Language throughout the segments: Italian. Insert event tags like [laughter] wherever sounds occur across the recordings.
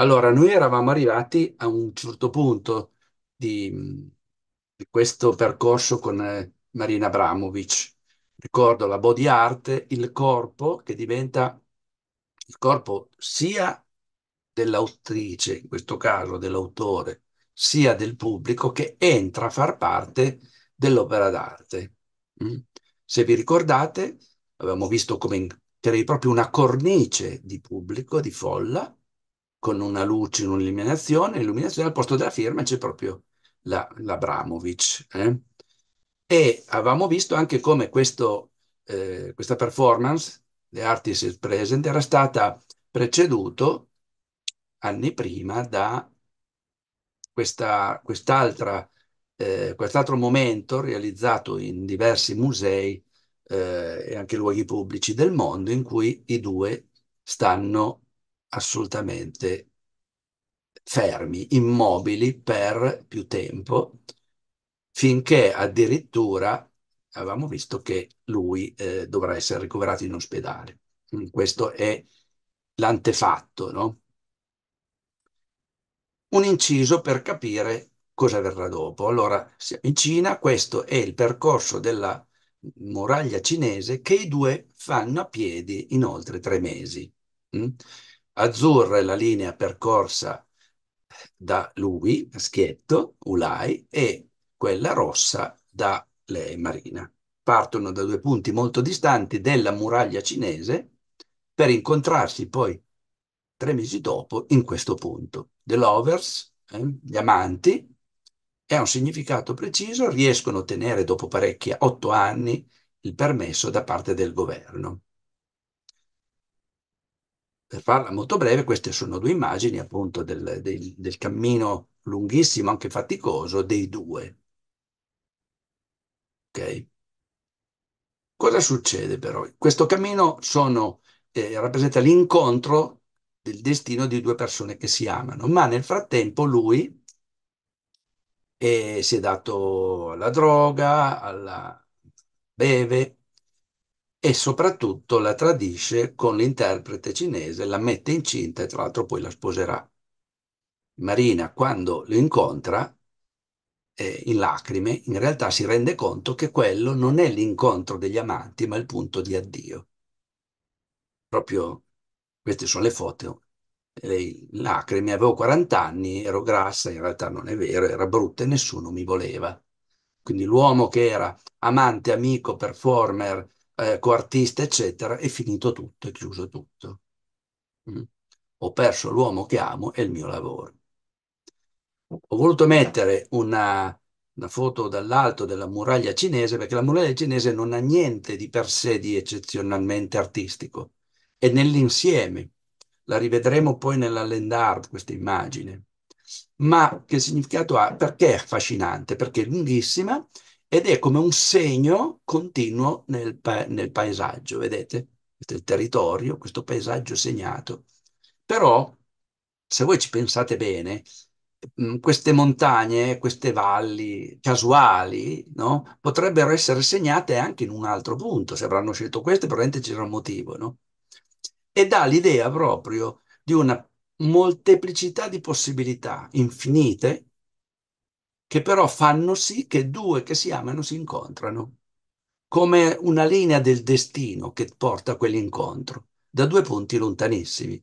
Allora, noi eravamo arrivati a un certo punto di, di questo percorso con eh, Marina Abramovic. Ricordo la body art, il corpo che diventa il corpo sia dell'autrice, in questo caso dell'autore, sia del pubblico che entra a far parte dell'opera d'arte. Mm? Se vi ricordate, avevamo visto come crei proprio una cornice di pubblico, di folla, con una luce, un'illuminazione, l'illuminazione al posto della firma c'è proprio l'Abramovic. La, eh? E avevamo visto anche come questo, eh, questa performance, The Artist is Present, era stata preceduta anni prima da quest'altra quest eh, quest'altro momento realizzato in diversi musei eh, e anche luoghi pubblici del mondo in cui i due stanno assolutamente fermi, immobili per più tempo, finché addirittura avevamo visto che lui eh, dovrà essere ricoverato in ospedale. questo è l'antefatto, no? Un inciso per capire cosa verrà dopo. Allora, siamo in Cina, questo è il percorso della muraglia cinese che i due fanno a piedi in oltre tre mesi. Mm? Azzurra è la linea percorsa da lui, Schietto, Ulai, e quella rossa da lei, Marina. Partono da due punti molto distanti della muraglia cinese per incontrarsi poi tre mesi dopo in questo punto. The Lovers, eh, gli amanti, è un significato preciso, riescono a ottenere dopo parecchi otto anni il permesso da parte del governo per farla molto breve, queste sono due immagini appunto del, del, del cammino lunghissimo, anche faticoso, dei due. Ok? Cosa succede però? Questo cammino sono, eh, rappresenta l'incontro del destino di due persone che si amano, ma nel frattempo lui eh, si è dato alla droga, alla beve, e soprattutto la tradisce con l'interprete cinese, la mette incinta e tra l'altro poi la sposerà. Marina, quando lo incontra, eh, in lacrime, in realtà si rende conto che quello non è l'incontro degli amanti, ma il punto di addio. Proprio queste sono le foto. Lei in lacrime, avevo 40 anni, ero grassa, in realtà non è vero, era brutta e nessuno mi voleva. Quindi l'uomo che era amante, amico, performer, eh, coartista, eccetera, è finito tutto, è chiuso tutto. Mm? Ho perso l'uomo che amo e il mio lavoro. Ho voluto mettere una, una foto dall'alto della muraglia cinese perché la muraglia cinese non ha niente di per sé di eccezionalmente artistico, E nell'insieme. La rivedremo poi nella land art questa immagine. Ma che significato ha? Perché è affascinante? Perché è lunghissima ed è come un segno continuo nel, pa- nel paesaggio, vedete? Questo è il territorio, questo paesaggio segnato. Però, se voi ci pensate bene, mm, queste montagne, queste valli casuali, no? potrebbero essere segnate anche in un altro punto. Se avranno scelto queste, probabilmente c'era un motivo. No? E dà l'idea proprio di una molteplicità di possibilità infinite che però fanno sì che due che si amano si incontrano, come una linea del destino che porta a quell'incontro, da due punti lontanissimi.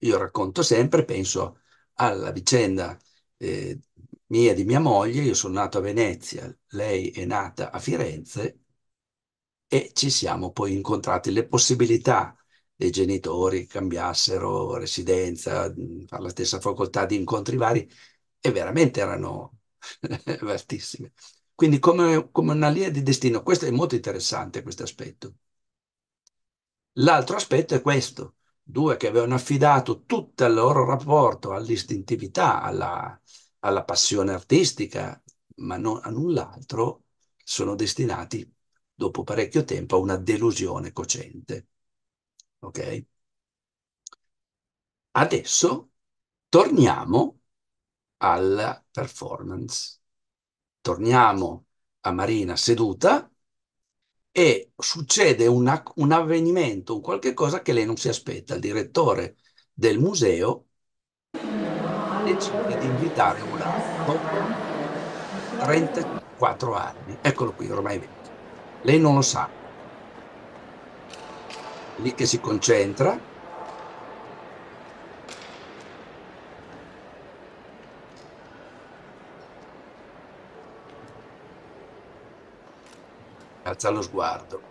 Io racconto sempre, penso alla vicenda eh, mia e di mia moglie, io sono nato a Venezia, lei è nata a Firenze e ci siamo poi incontrati. Le possibilità dei genitori cambiassero residenza, fare la stessa facoltà di incontri vari, e veramente erano [laughs] vastissime. Quindi come, come una linea di destino, questo è molto interessante questo aspetto. L'altro aspetto è questo, due che avevano affidato tutto il loro rapporto all'istintività, alla, alla passione artistica, ma non a null'altro, sono destinati dopo parecchio tempo a una delusione cocente. Ok? Adesso torniamo alla performance. Torniamo a Marina seduta e succede una, un avvenimento, un qualche cosa che lei non si aspetta. Il direttore del museo decide di invitare un altro 34 anni. Eccolo qui, ormai 20. Lei non lo sa. Lì che si concentra, alza lo sguardo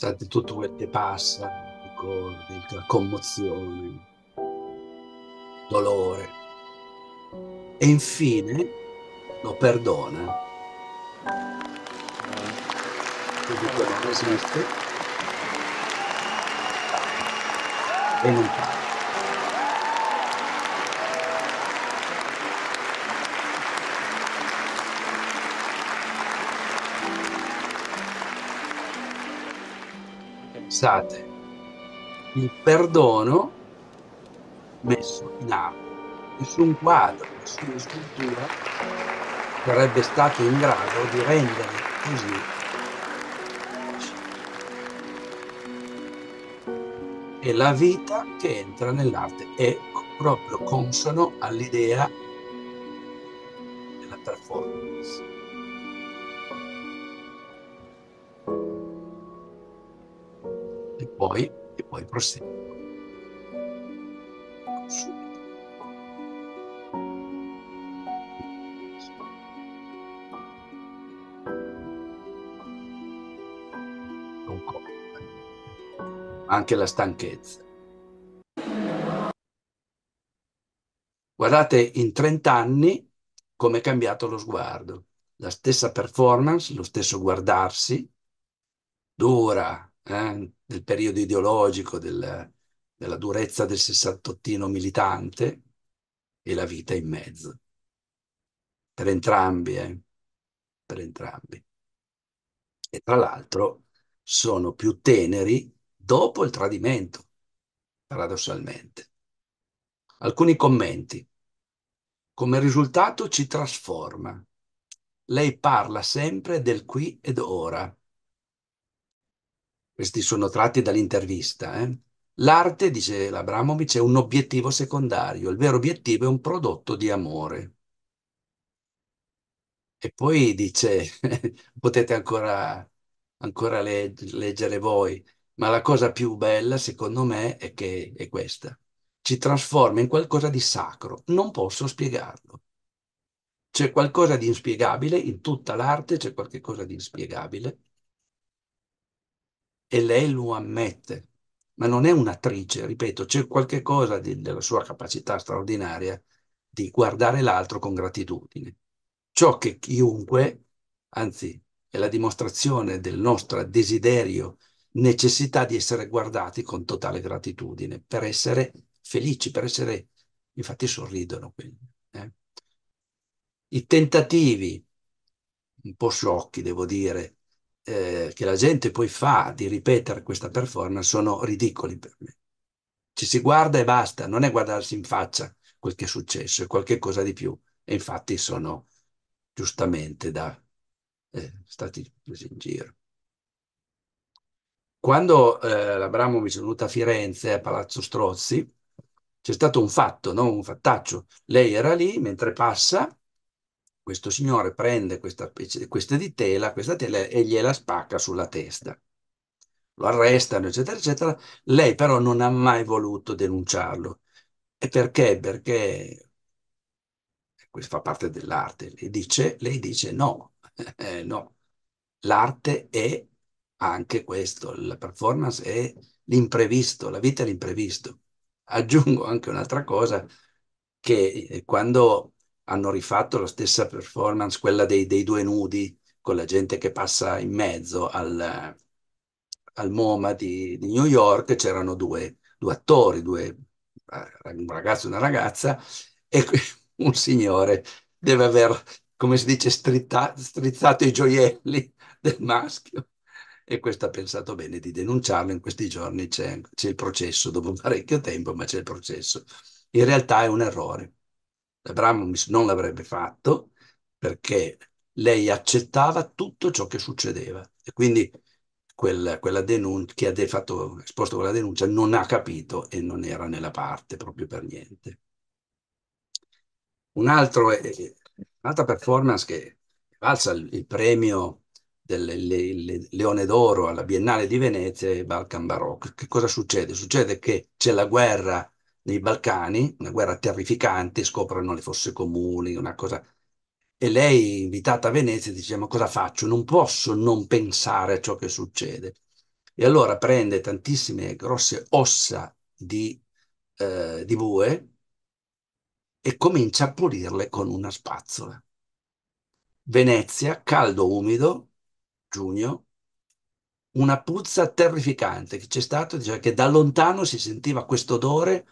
sa tutto quel che passa, ricordi, la commozione, dolore. E infine lo perdona. Tutto non esiste e non parla. pensate, il perdono messo in atto. Nessun quadro, nessuna scultura sarebbe stato in grado di rendere così. E la vita che entra nell'arte è proprio consono all'idea corsi. Anche la stanchezza. Guardate in 30 anni come è cambiato lo sguardo. La stessa performance, lo stesso guardarsi, dura eh, del periodo ideologico, del, della durezza del sessantottino militante e la vita in mezzo. Per entrambi, eh? per entrambi. E tra l'altro sono più teneri dopo il tradimento, paradossalmente. Alcuni commenti. Come risultato ci trasforma. Lei parla sempre del qui ed ora questi sono tratti dall'intervista, eh? l'arte, dice l'Abramovic, è un obiettivo secondario, il vero obiettivo è un prodotto di amore. E poi dice, [laughs] potete ancora, ancora legg leggere voi, ma la cosa più bella secondo me è che è questa, ci trasforma in qualcosa di sacro, non posso spiegarlo. C'è qualcosa di inspiegabile, in tutta l'arte c'è qualcosa di inspiegabile, e lei lo ammette, ma non è un'attrice, ripeto, c'è qualche cosa di, della sua capacità straordinaria di guardare l'altro con gratitudine. Ciò che chiunque, anzi è la dimostrazione del nostro desiderio, necessità di essere guardati con totale gratitudine, per essere felici, per essere, infatti sorridono quelli. Eh? I tentativi, un po' sciocchi devo dire, eh, che la gente poi fa di ripetere questa performance sono ridicoli per me. Ci si guarda e basta, non è guardarsi in faccia quel che è successo, è qualche cosa di più. E infatti sono giustamente da, eh, stati presi in giro. Quando eh, mi è venuta a Firenze, a Palazzo Strozzi, c'è stato un fatto, no? un fattaccio. Lei era lì, mentre passa, questo signore prende questa specie questa di tela, questa tela e gliela spacca sulla testa. Lo arrestano, eccetera, eccetera. Lei però non ha mai voluto denunciarlo. E perché? Perché questo fa parte dell'arte. Lei dice, lei dice no, [laughs] eh, no. L'arte è anche questo, la performance è l'imprevisto, la vita è l'imprevisto. Aggiungo anche un'altra cosa, che eh, quando hanno rifatto la stessa performance, quella dei, dei due nudi, con la gente che passa in mezzo al, al MoMA di, di, New York, c'erano due, due attori, due, eh, un ragazzo e una ragazza, e [laughs] un signore deve aver, come si dice, stritta, strizzato i gioielli del maschio. E questo ha pensato bene di denunciarlo. In questi giorni c'è, c'è il processo, dopo parecchio tempo, ma c'è il processo. In realtà è un errore Abrams non l'avrebbe fatto perché lei accettava tutto ciò che succedeva e quindi quella, quella denuncia, chi ha fatto, esposto quella denuncia non ha capito e non era nella parte proprio per niente. Eh, eh, un'altra performance che valsa il, il premio del le, le, Leone d'Oro alla Biennale di Venezia è Balkan Barocco. Che cosa succede? Succede che c'è la guerra nei Balcani, una guerra terrificante, scoprono le fosse comuni, una cosa... E lei, invitata a Venezia, dice, ma cosa faccio? Non posso non pensare a ciò che succede. E allora prende tantissime grosse ossa di, eh, di bue e comincia a pulirle con una spazzola. Venezia, caldo umido, giugno, una puzza terrificante che c'è stato, diceva che da lontano si sentiva questo odore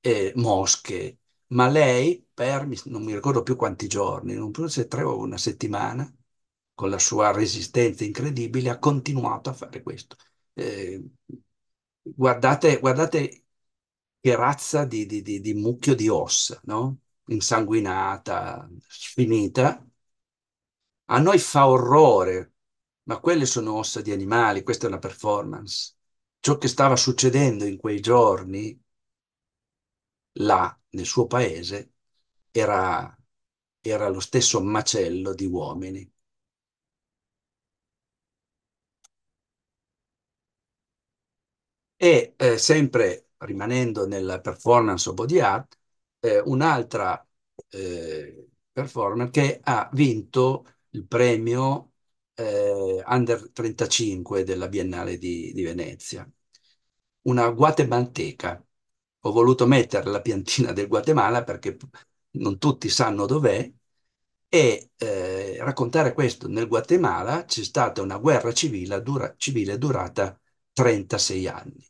eh, mosche, ma lei per, non mi ricordo più quanti giorni, non più se tre o una settimana, con la sua resistenza incredibile, ha continuato a fare questo. Eh, guardate, guardate che razza di, di, di, di mucchio di ossa, no? insanguinata, sfinita. A noi fa orrore, ma quelle sono ossa di animali, questa è una performance. Ciò che stava succedendo in quei giorni là nel suo paese era, era lo stesso macello di uomini. E eh, sempre rimanendo nella performance body art, eh, un'altra eh, performer che ha vinto il premio eh, Under 35 della Biennale di, di Venezia, una guatemalteca ho voluto mettere la piantina del Guatemala perché non tutti sanno dov'è e eh, raccontare questo. Nel Guatemala c'è stata una guerra civile, dura, civile durata 36 anni.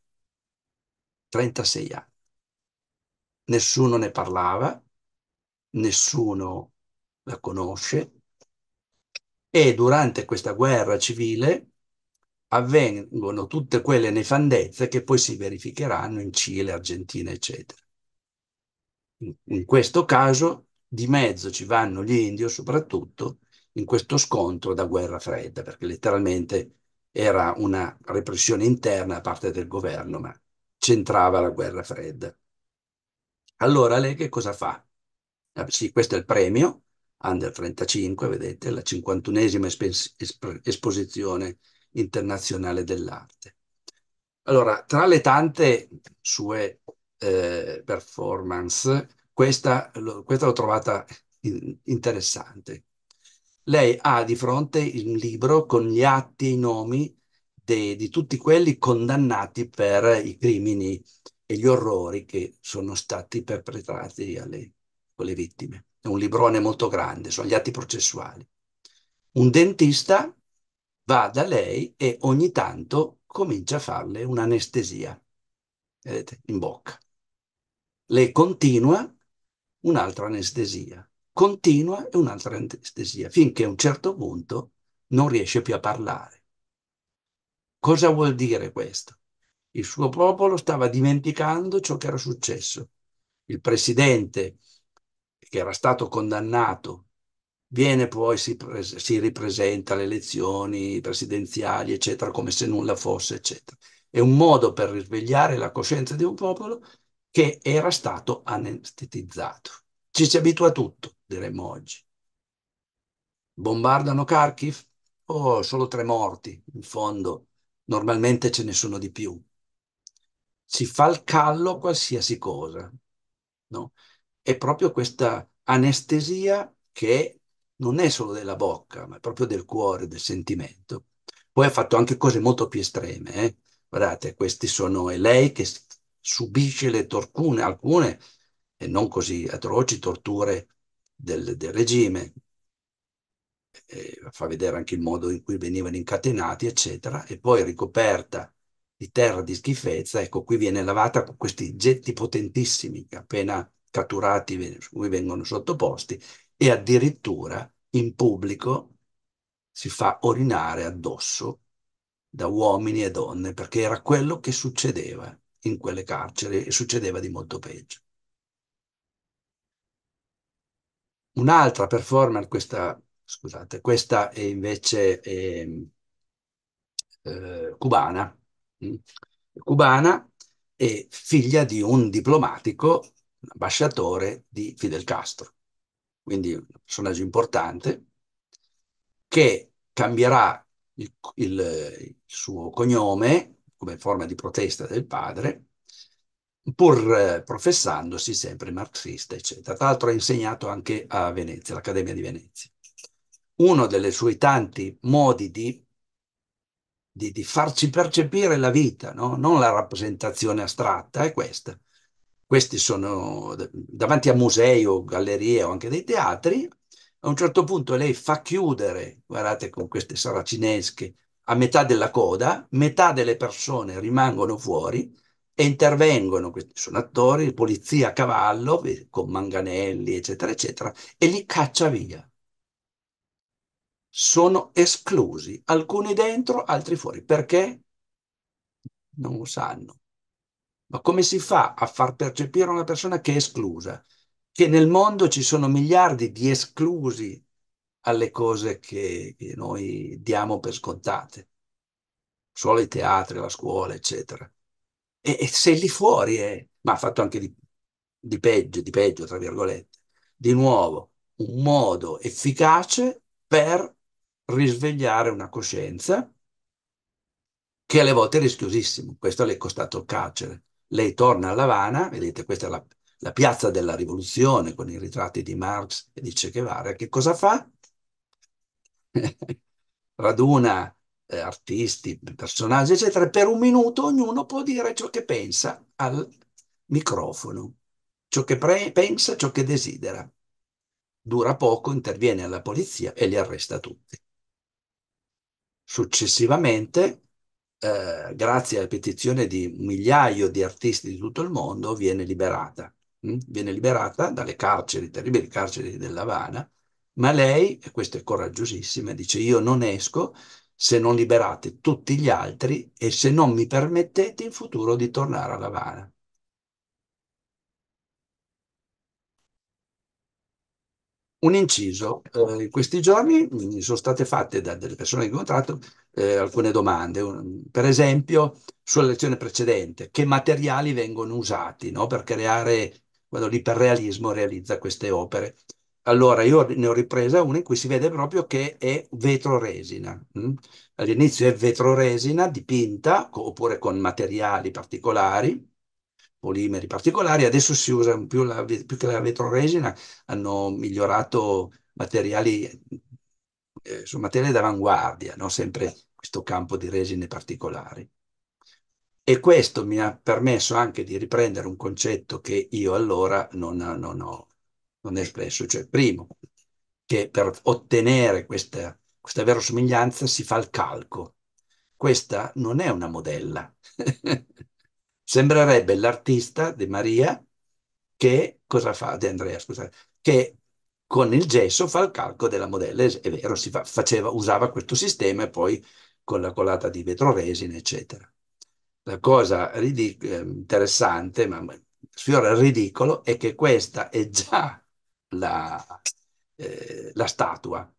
36 anni. Nessuno ne parlava, nessuno la conosce e durante questa guerra civile avvengono tutte quelle nefandezze che poi si verificheranno in Cile, Argentina, eccetera. In questo caso di mezzo ci vanno gli indio soprattutto in questo scontro da guerra fredda, perché letteralmente era una repressione interna da parte del governo, ma centrava la guerra fredda. Allora lei che cosa fa? Ah, sì, questo è il premio, Under 35, vedete, la 51esima esp esposizione internazionale dell'arte. Allora, tra le tante sue eh, performance, questa, questa l'ho trovata interessante. Lei ha di fronte il libro con gli atti e i nomi de, di tutti quelli condannati per i crimini e gli orrori che sono stati perpetrati alle, alle vittime. È un librone molto grande, sono gli atti processuali. Un dentista va da lei e ogni tanto comincia a farle un'anestesia, vedete, in bocca. Le continua un'altra anestesia, continua e un'altra anestesia, finché a un certo punto non riesce più a parlare. Cosa vuol dire questo? Il suo popolo stava dimenticando ciò che era successo. Il presidente, che era stato condannato viene poi, si, si ripresenta alle elezioni presidenziali, eccetera, come se nulla fosse, eccetera. È un modo per risvegliare la coscienza di un popolo che era stato anestetizzato. Ci si abitua a tutto, diremmo oggi. Bombardano Kharkiv? Oh, solo tre morti, in fondo. Normalmente ce ne sono di più. Si fa il callo a qualsiasi cosa. No? È proprio questa anestesia che non è solo della bocca, ma è proprio del cuore, del sentimento. Poi ha fatto anche cose molto più estreme. Eh? Guardate, questi sono, è lei che subisce le torcune, alcune e non così atroci, torture del, del regime. E fa vedere anche il modo in cui venivano incatenati, eccetera. E poi ricoperta di terra di schifezza, ecco qui viene lavata con questi getti potentissimi che appena catturati, cui vengono sottoposti, e addirittura in pubblico si fa orinare addosso da uomini e donne, perché era quello che succedeva in quelle carceri e succedeva di molto peggio. Un'altra performer, questa, scusate, questa è invece eh, eh, cubana, mm, cubana e figlia di un diplomatico, un ambasciatore di Fidel Castro quindi un personaggio importante, che cambierà il, il, il suo cognome come forma di protesta del padre, pur eh, professandosi sempre marxista, eccetera. Tra l'altro ha insegnato anche a Venezia, all'Accademia di Venezia. Uno dei suoi tanti modi di, di, di, farci percepire la vita, no? non la rappresentazione astratta, è questa questi sono davanti a musei o gallerie o anche dei teatri, a un certo punto lei fa chiudere, guardate con queste saracinesche, a metà della coda, metà delle persone rimangono fuori e intervengono, questi sono attori, polizia a cavallo, con manganelli, eccetera, eccetera, e li caccia via. Sono esclusi, alcuni dentro, altri fuori. Perché? Non lo sanno. Ma come si fa a far percepire una persona che è esclusa? Che nel mondo ci sono miliardi di esclusi alle cose che, che noi diamo per scontate, solo i teatri, la scuola, eccetera. E, e sei lì fuori, eh. ma ha fatto anche di, di peggio, di peggio, tra virgolette. Di nuovo, un modo efficace per risvegliare una coscienza che alle volte è rischiosissimo, questo le è costato il carcere, lei torna a Lavana, vedete questa è la, la piazza della rivoluzione con i ritratti di Marx e di Che Guevara, che cosa fa? [laughs] Raduna eh, artisti, personaggi, eccetera, per un minuto ognuno può dire ciò che pensa al microfono, ciò che pensa, ciò che desidera. Dura poco, interviene la polizia e li arresta tutti. Successivamente eh, grazie alla petizione di migliaio di artisti di tutto il mondo, viene liberata. Mh? Mm? Viene liberata dalle carceri, terribili carceri dell'Havana, ma lei, e questa è coraggiosissima, dice io non esco se non liberate tutti gli altri e se non mi permettete in futuro di tornare Havana. Un inciso, eh, in questi giorni mm, sono state fatte da delle persone che ho incontrato eh, alcune domande. Per esempio, sulla lezione precedente, che materiali vengono usati no? per creare, quando l'iperrealismo realizza queste opere. Allora, io ne ho ripresa una in cui si vede proprio che è vetroresina. Mm? All'inizio è vetroresina dipinta, oppure con materiali particolari, polimeri particolari, adesso si usa più, la, più che la vetroresina, hanno migliorato materiali, eh, su materiali d'avanguardia, no? sempre questo campo di resine particolari. E questo mi ha permesso anche di riprendere un concetto che io allora non, non ho, non espresso, cioè primo, che per ottenere questa, questa somiglianza si fa il calco. Questa non è una modella. [laughs] Sembrerebbe l'artista di Maria che cosa fa? De Andrea, scusate, che con il gesso fa il calco della modella. È vero, fa, faceva, usava questo sistema e poi con la colata di vetroresina, eccetera. La cosa ehm, interessante, ma sfiora il ridicolo, è che questa è già la, eh, la statua.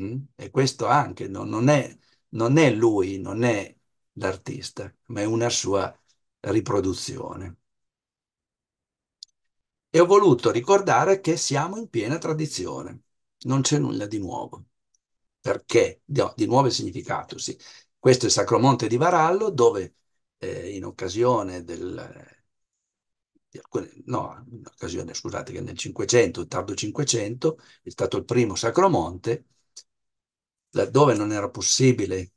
Mm? E questo anche no, non, è, non è lui, non è l'artista, ma è una sua riproduzione. E ho voluto ricordare che siamo in piena tradizione, non c'è nulla di nuovo perché di nuovo il significato. Sì. Questo è il Sacromonte di Varallo, dove eh, in occasione del... Alcune, no, in occasione, scusate, che nel 500, il tardo 500, è stato il primo Sacromonte, laddove non era possibile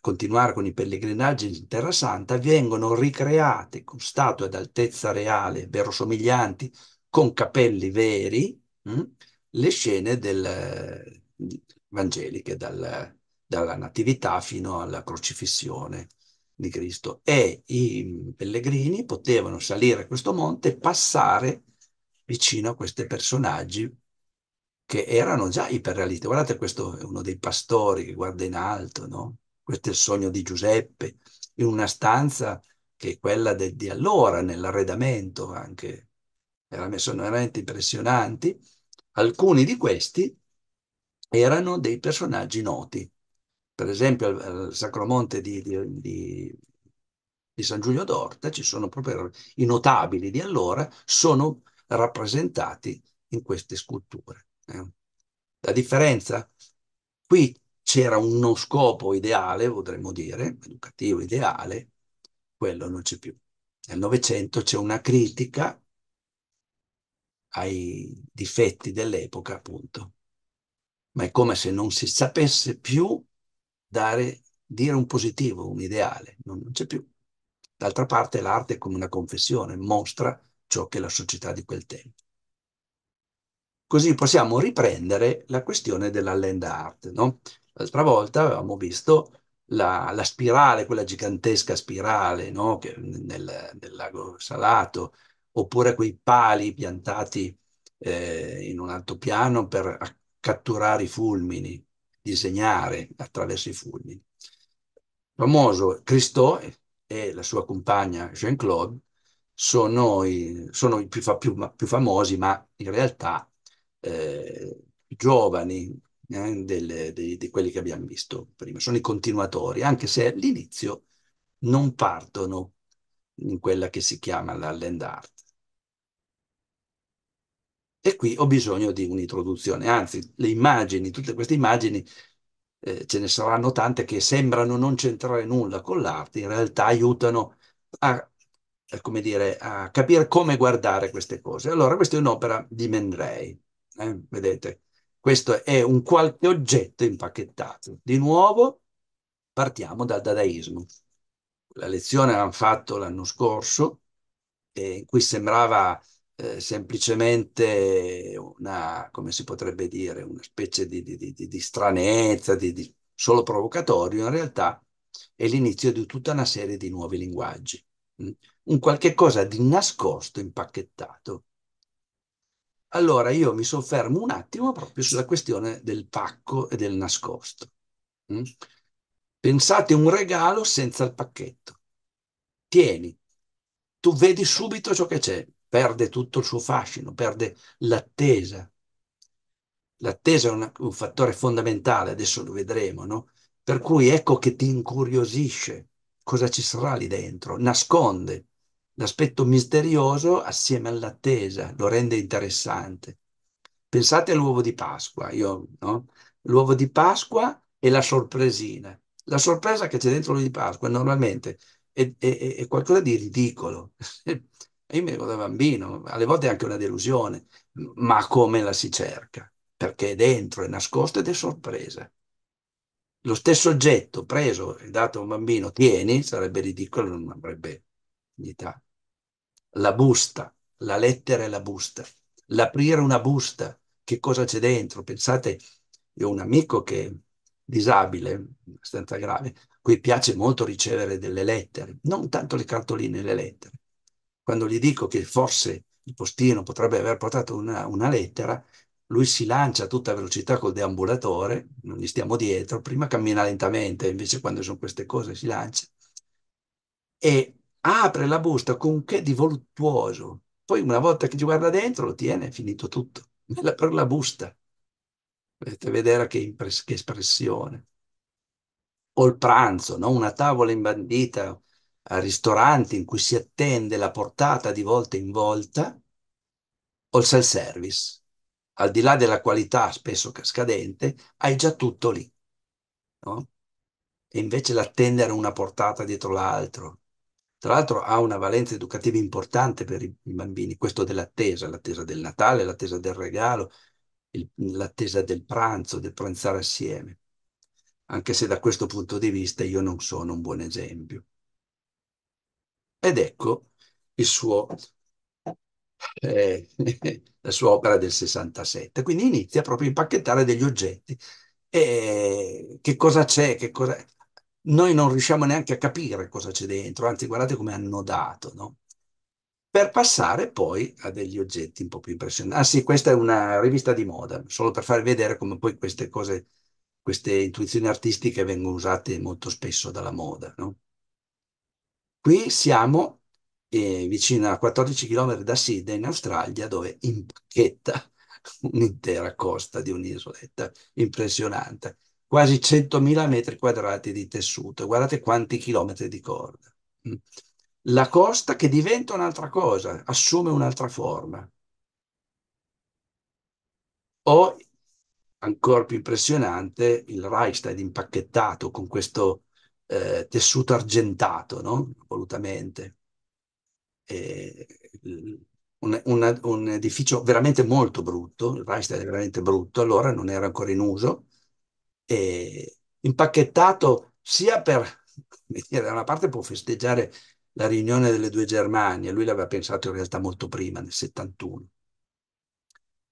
continuare con i pellegrinaggi in Terra Santa, vengono ricreate con statue ad altezza reale, verosomiglianti, con capelli veri, mh, hm, le scene del, vangeliche, dal, dalla Natività fino alla crocifissione di Cristo. E i pellegrini potevano salire a questo monte e passare vicino a questi personaggi che erano già iperrealisti. Guardate, questo è uno dei pastori che guarda in alto, no? Questo è il sogno di Giuseppe, in una stanza che è quella de, di allora, nell'arredamento anche. Era, sono veramente impressionanti. Alcuni di questi erano dei personaggi noti. Per esempio al, Sacromonte di, di, di, di San Giulio d'Orta ci sono proprio i notabili di allora, sono rappresentati in queste sculture. Eh. La differenza? Qui c'era uno scopo ideale, potremmo dire, educativo ideale, quello non c'è più. Nel Novecento c'è una critica ai difetti dell'epoca, appunto, ma è come se non si sapesse più dare, dire un positivo, un ideale, non, non c'è più. D'altra parte l'arte è come una confessione, mostra ciò che è la società di quel tempo. Così possiamo riprendere la questione della land art. No? L'altra volta avevamo visto la, la, spirale, quella gigantesca spirale no? nel, nel, lago Salato, oppure quei pali piantati eh, in un altopiano per catturare i fulmini, disegnare attraverso i fulmini. Famoso Cristo e la sua compagna Jean-Claude sono i, sono i più, più, più, famosi, ma in realtà eh, giovani eh, delle, dei, di quelli che abbiamo visto prima. Sono i continuatori, anche se all'inizio non partono in quella che si chiama la land art e qui ho bisogno di un'introduzione, anzi le immagini, tutte queste immagini, eh, ce ne saranno tante che sembrano non c'entrare nulla con l'arte, in realtà aiutano a, eh, come dire, a capire come guardare queste cose. Allora questa è un'opera di Mendrei, eh? vedete, questo è un qualche oggetto impacchettato. Di nuovo partiamo dal dadaismo. La lezione l'hanno fatto l'anno scorso, eh, in cui sembrava eh, semplicemente una, come si potrebbe dire, una specie di, di, di, di stranezza, di, solo provocatorio, in realtà è l'inizio di tutta una serie di nuovi linguaggi, mm? un qualche cosa di nascosto, impacchettato. Allora io mi soffermo un attimo proprio sulla questione del pacco e del nascosto. Mm? Pensate un regalo senza il pacchetto. Tieni, tu vedi subito ciò che c'è, perde tutto il suo fascino, perde l'attesa. L'attesa è una, un fattore fondamentale, adesso lo vedremo, no? Per cui ecco che ti incuriosisce cosa ci sarà lì dentro, nasconde l'aspetto misterioso assieme all'attesa, lo rende interessante. Pensate all'uovo di Pasqua, io, no? L'uovo di Pasqua e la sorpresina. La sorpresa che c'è dentro l'uovo di Pasqua normalmente è, è, è qualcosa di ridicolo, [laughs] Io mi ricordo da bambino, alle volte è anche una delusione, ma come la si cerca? Perché è dentro, è nascosta ed è sorpresa. Lo stesso oggetto preso e dato a un bambino, tieni, sarebbe ridicolo, non avrebbe dignità. La busta, la lettera e la busta. L'aprire una busta, che cosa c'è dentro? Pensate, io ho un amico che è disabile, abbastanza grave, a cui piace molto ricevere delle lettere, non tanto le cartoline, le lettere quando gli dico che forse il postino potrebbe aver portato una, una lettera, lui si lancia a tutta velocità col deambulatore, non gli stiamo dietro, prima cammina lentamente, invece quando sono queste cose si lancia, e apre la busta con che di voluttuoso. Poi una volta che ci guarda dentro lo tiene, è finito tutto, [laughs] per la busta. Potete vedere che, che espressione. O il pranzo, no? una tavola imbandita, a ristoranti in cui si attende la portata di volta in volta, o il self-service. Al di là della qualità spesso scadente, hai già tutto lì. No? E invece l'attendere una portata dietro l'altro. Tra l'altro ha una valenza educativa importante per i bambini, questo dell'attesa, l'attesa del Natale, l'attesa del regalo, l'attesa del pranzo, del pranzare assieme. Anche se da questo punto di vista io non sono un buon esempio. Ed ecco suo, eh, [laughs] la sua opera del 67. Quindi inizia proprio a impacchettare degli oggetti. E che cosa c'è? Che cosa... Noi non riusciamo neanche a capire cosa c'è dentro, anzi guardate come hanno dato, no? per passare poi a degli oggetti un po' più impressionanti. Ah sì, questa è una rivista di moda, solo per farvi vedere come poi queste cose, queste intuizioni artistiche vengono usate molto spesso dalla moda, no? Qui siamo eh, vicino a 14 km da Sydney in Australia dove impacchetta [laughs] un'intera costa di un'isoletta impressionante, quasi 100.000 metri quadrati di tessuto, guardate quanti chilometri di corda. Mm. La costa che diventa un'altra cosa, assume un'altra forma. O ancora più impressionante, il Reichstag impacchettato con questo eh, tessuto argentato, no? volutamente. E, mm, un, un, un, edificio veramente molto brutto, il Reichstag è veramente brutto, allora non era ancora in uso, impacchettato sia per, da una parte può festeggiare la riunione delle due Germanie, lui l'aveva pensato in realtà molto prima, nel 71,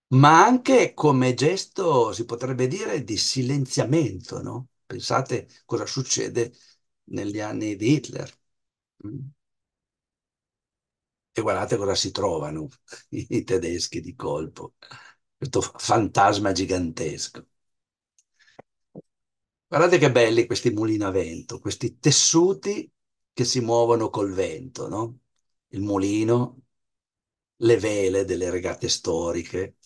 ma anche come gesto, si potrebbe dire, di silenziamento, no? Pensate cosa succede negli anni di Hitler. Mm. E guardate cosa si trovano [laughs] i tedeschi di colpo, questo fantasma gigantesco. Guardate che belli questi mulini a vento, questi tessuti che si muovono col vento, no? Il mulino, le vele delle regate storiche,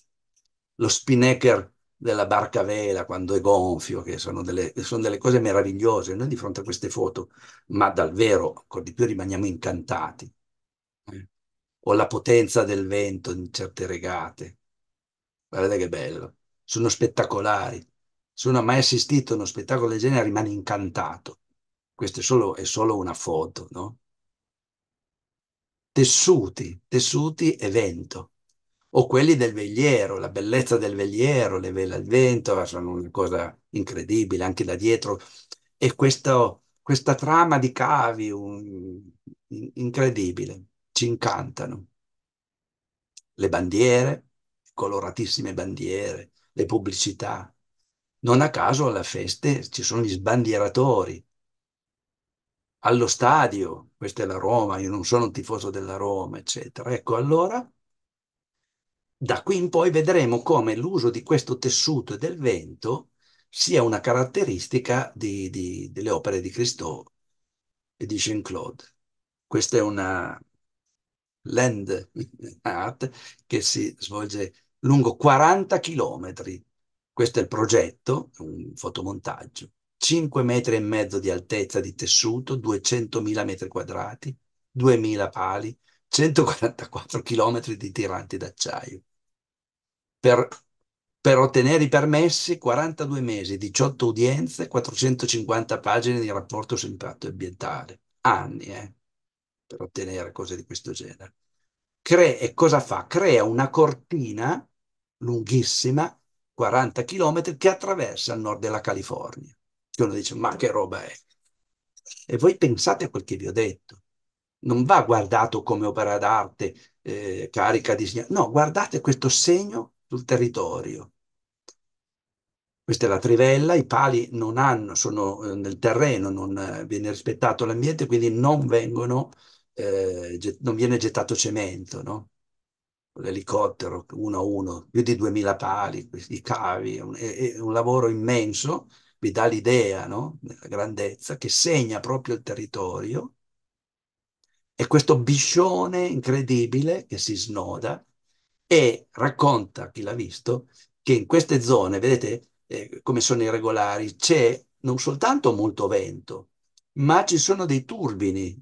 lo Spinnaker della barca a vela quando è gonfio, che sono delle, sono delle cose meravigliose. Noi di fronte a queste foto, ma dal vero, ancora di più rimaniamo incantati. Eh? O la potenza del vento in certe regate. Guardate che bello. Sono spettacolari. Se uno ha mai assistito a uno spettacolo del genere rimane incantato. Questa è solo, è solo una foto, no? Tessuti, tessuti e vento o quelli del vegliero, la bellezza del vegliero, le vele al vento, sono una cosa incredibile anche da dietro. E questo, questa trama di cavi un, incredibile, ci incantano. Le bandiere, coloratissime bandiere, le pubblicità. Non a caso alla feste ci sono gli sbandieratori. Allo stadio, questa è la Roma, io non sono un tifoso della Roma, eccetera. Ecco, allora da qui in poi vedremo come l'uso di questo tessuto e del vento sia una caratteristica di, di, delle opere di Cristo e di Jean-Claude. Questa è una land art che si svolge lungo 40 chilometri. Questo è il progetto, un fotomontaggio. 5 metri e mezzo di altezza di tessuto, 200.000 metri quadrati, 2.000 pali, 144 chilometri di tiranti d'acciaio per, per ottenere i permessi 42 mesi, 18 udienze, 450 pagine di rapporto sull'impatto ambientale. Anni, eh, per ottenere cose di questo genere. Cre- e cosa fa? Crea una cortina lunghissima, 40 km, che attraversa il nord della California. Che uno dice, ma che roba è? E voi pensate a quel che vi ho detto. Non va guardato come opera d'arte eh, carica di segnali. No, guardate questo segno sul territorio. Questa è la trivella, i pali non hanno, sono eh, nel terreno, non eh, viene rispettato l'ambiente, quindi non, vengono, eh, non viene gettato cemento, no? l'elicottero uno a uno, più di 2000 pali, i cavi, è un, è un lavoro immenso, vi dà l'idea no? della grandezza che segna proprio il territorio e questo biscione incredibile che si snoda e racconta chi l'ha visto che in queste zone, vedete eh, come sono irregolari, c'è non soltanto molto vento, ma ci sono dei turbini,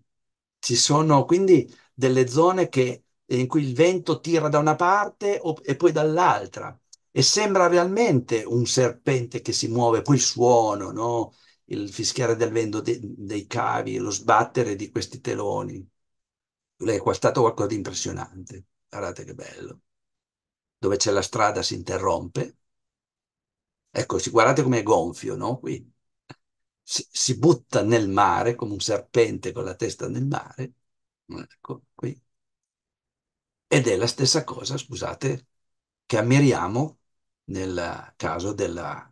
ci sono quindi delle zone che, in cui il vento tira da una parte o, e poi dall'altra e sembra realmente un serpente che si muove, poi il suono, no? il fischiare del vento de, dei cavi, lo sbattere di questi teloni. Lei è stato qualcosa di impressionante, guardate che bello dove c'è la strada si interrompe. Ecco, guardate come è gonfio, no? Qui si, si, butta nel mare come un serpente con la testa nel mare. Ecco, qui. Ed è la stessa cosa, scusate, che ammiriamo nel caso della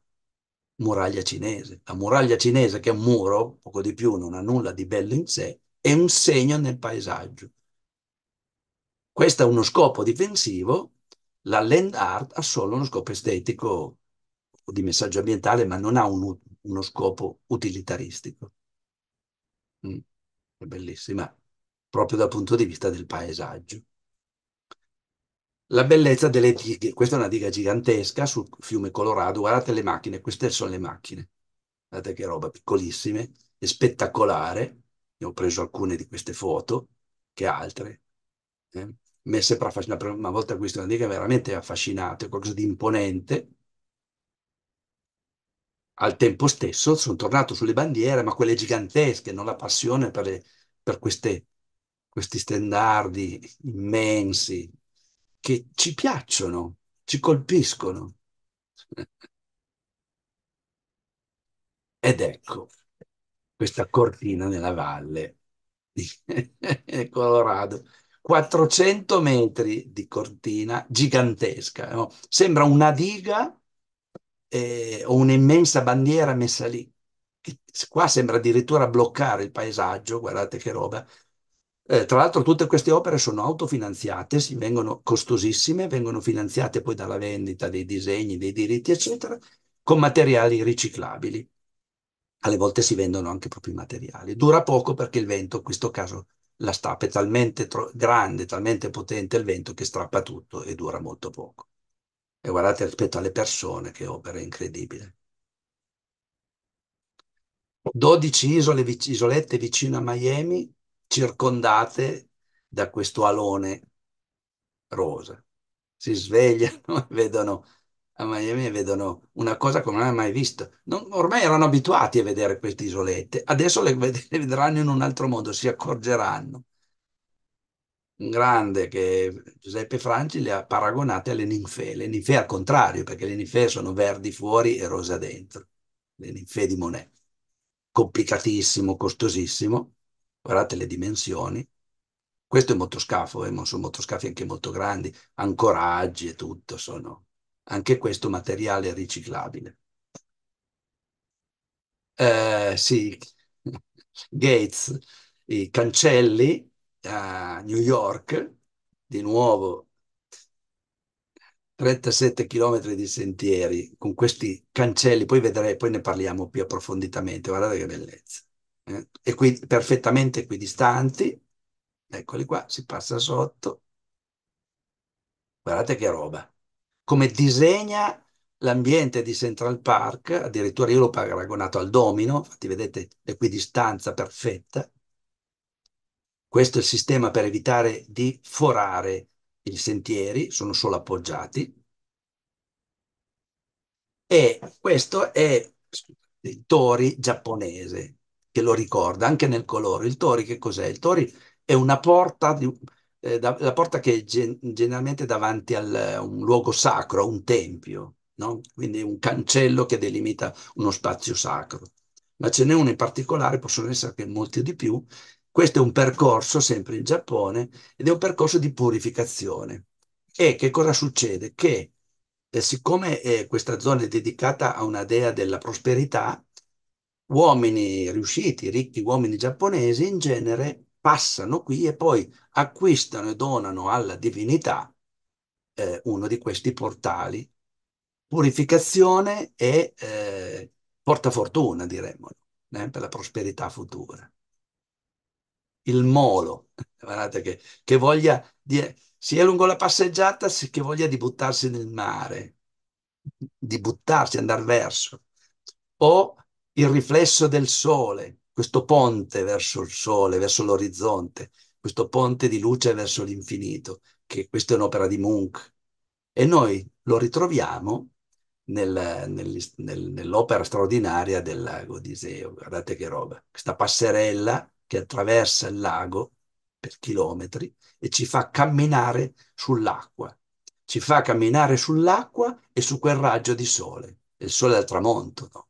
muraglia cinese. La muraglia cinese, che è un muro, poco di più, non ha nulla di bello in sé, è un segno nel paesaggio. Questo è uno scopo difensivo la land art ha solo uno scopo estetico o di messaggio ambientale, ma non ha un, uno scopo utilitaristico. Mm, è bellissima, proprio dal punto di vista del paesaggio. La bellezza delle dighe, questa è una diga gigantesca sul fiume Colorado, guardate le macchine, queste sono le macchine, guardate che roba, piccolissime, è spettacolare, ne ho preso alcune di queste foto, che altre. Eh? mi è sempre affascinato, per una volta questa è veramente affascinato, è qualcosa di imponente. Al tempo stesso sono tornato sulle bandiere, ma quelle gigantesche, non la passione per, le, per queste, questi stendardi immensi che ci piacciono, ci colpiscono. Ed ecco questa cortina nella valle di [laughs] Colorado 400 metri di cortina gigantesca, no? sembra una diga eh, o un'immensa bandiera messa lì. Che qua sembra addirittura bloccare il paesaggio, guardate che roba. Eh, tra l'altro tutte queste opere sono autofinanziate, si vengono costosissime, vengono finanziate poi dalla vendita dei disegni, dei diritti, eccetera, con materiali riciclabili. Alle volte si vendono anche proprio i materiali. Dura poco perché il vento in questo caso la stappa è talmente grande, talmente potente il vento che strappa tutto e dura molto poco. E guardate rispetto alle persone che opera incredibile. 12 isole, isolette vicino a Miami, circondate da questo alone rosa. Si svegliano [laughs] e vedono a ah, Miami vedono una cosa che non hanno mai visto. Non, ormai erano abituati a vedere queste isolette, adesso le, ved- le, vedranno in un altro modo, si accorgeranno. Un grande che Giuseppe Franci le ha paragonate alle ninfee, le ninfee al contrario, perché le ninfee sono verdi fuori e rosa dentro, le ninfee di Monet. Complicatissimo, costosissimo, guardate le dimensioni. Questo è un motoscafo, eh, sono motoscafi anche molto grandi, ancoraggi e tutto, sono anche questo materiale riciclabile. Eh, sì, Gates, i cancelli a New York, di nuovo 37 chilometri di sentieri con questi cancelli, poi vedrei, poi ne parliamo più approfonditamente, guardate che bellezza. Eh? E qui perfettamente equidistanti, eccoli qua, si passa sotto, guardate che roba come disegna l'ambiente di Central Park, addirittura io l'ho paragonato al domino, infatti vedete l'equidistanza perfetta. Questo è il sistema per evitare di forare i sentieri, sono solo appoggiati. E questo è il tori giapponese, che lo ricorda anche nel colore. Il tori che cos'è? Il tori è una porta di, eh, da, la porta che gen- generalmente è davanti a un luogo sacro, a un tempio, no? quindi un cancello che delimita uno spazio sacro. Ma ce n'è uno in particolare, possono essere anche molti di più. Questo è un percorso, sempre in Giappone, ed è un percorso di purificazione. E che cosa succede? Che eh, siccome eh, questa zona è dedicata a una dea della prosperità, uomini riusciti, ricchi uomini giapponesi in genere passano qui e poi acquistano e donano alla divinità eh, uno di questi portali. Purificazione e eh, portafortuna, diremmo, eh, per la prosperità futura. Il molo, [laughs] guardate che, che voglia di, sia lungo la passeggiata che voglia di buttarsi nel mare, di buttarsi, andare verso, o il riflesso del sole, questo ponte verso il sole, verso l'orizzonte, questo ponte di luce verso l'infinito, che questa è un'opera di Munch. E noi lo ritroviamo nel, nel, nel, nell'opera straordinaria del lago di Iseo. Guardate che roba, questa passerella che attraversa il lago per chilometri e ci fa camminare sull'acqua. Ci fa camminare sull'acqua e su quel raggio di sole, il sole al tramonto, no?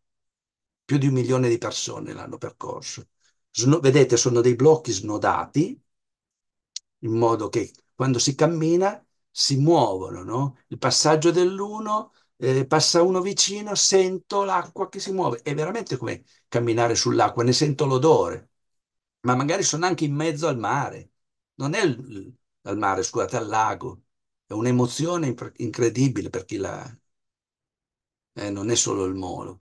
più di un milione di persone l'hanno percorso. Sno vedete, sono dei blocchi snodati, in modo che quando si cammina si muovono, no? Il passaggio dell'uno, eh, passa uno vicino, sento l'acqua che si muove. È veramente come camminare sull'acqua, ne sento l'odore. Ma magari sono anche in mezzo al mare. Non è il, al mare, scusate, al lago. È un'emozione incredibile per chi la... Eh, non è solo il molo.